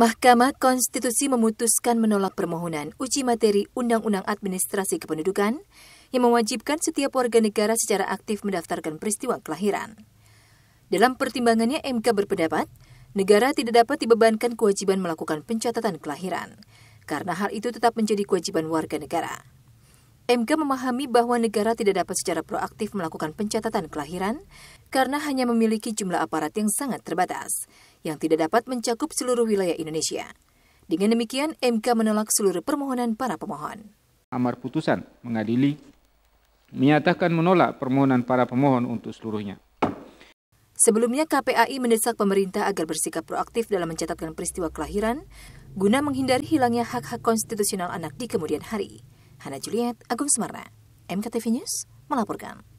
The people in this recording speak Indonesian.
Mahkamah Konstitusi memutuskan menolak permohonan uji materi Undang-Undang Administrasi Kependudukan yang mewajibkan setiap warga negara secara aktif mendaftarkan peristiwa kelahiran. Dalam pertimbangannya, MK berpendapat negara tidak dapat dibebankan kewajiban melakukan pencatatan kelahiran, karena hal itu tetap menjadi kewajiban warga negara. MK memahami bahwa negara tidak dapat secara proaktif melakukan pencatatan kelahiran karena hanya memiliki jumlah aparat yang sangat terbatas, yang tidak dapat mencakup seluruh wilayah Indonesia. Dengan demikian, MK menolak seluruh permohonan para pemohon. Amar putusan mengadili menyatakan menolak permohonan para pemohon untuk seluruhnya. Sebelumnya, KPAI mendesak pemerintah agar bersikap proaktif dalam mencatatkan peristiwa kelahiran guna menghindari hilangnya hak-hak konstitusional anak di kemudian hari. Hana Juliet, Agung Semarna, MKTV News melaporkan.